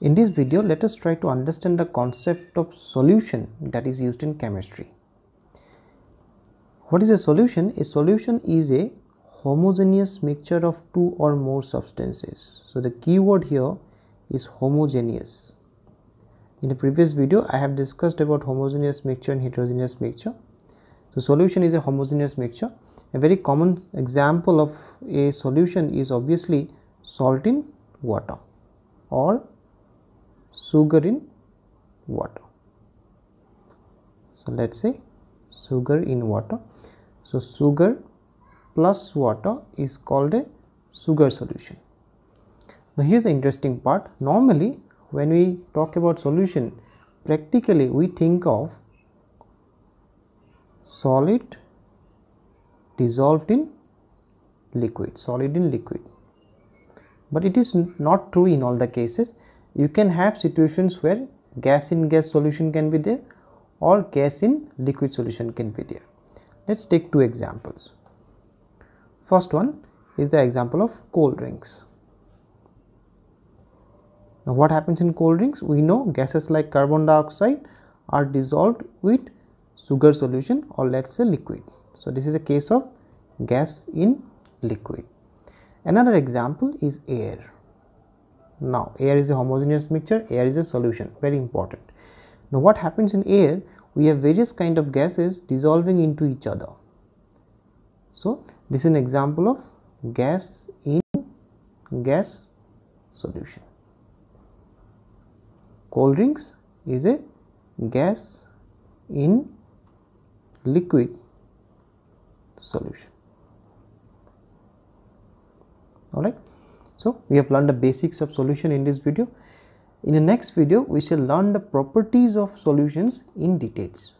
In this video, let us try to understand the concept of solution that is used in chemistry. What is a solution? A solution is a homogeneous mixture of two or more substances. So the key word here is homogeneous. In the previous video, I have discussed about homogeneous mixture and heterogeneous mixture. So solution is a homogeneous mixture. A very common example of a solution is obviously salt in water or sugar in water so let's say sugar in water so sugar plus water is called a sugar solution now here's the interesting part normally when we talk about solution practically we think of solid dissolved in liquid solid in liquid but it is not true in all the cases you can have situations where gas in gas solution can be there or gas in liquid solution can be there. Let's take two examples. First one is the example of cold drinks. Now what happens in cold drinks? We know gases like carbon dioxide are dissolved with sugar solution or let's say liquid. So this is a case of gas in liquid. Another example is air now air is a homogeneous mixture air is a solution very important now what happens in air we have various kind of gases dissolving into each other so this is an example of gas in gas solution cold drinks is a gas in liquid solution all right so, we have learned the basics of solution in this video. In the next video, we shall learn the properties of solutions in details.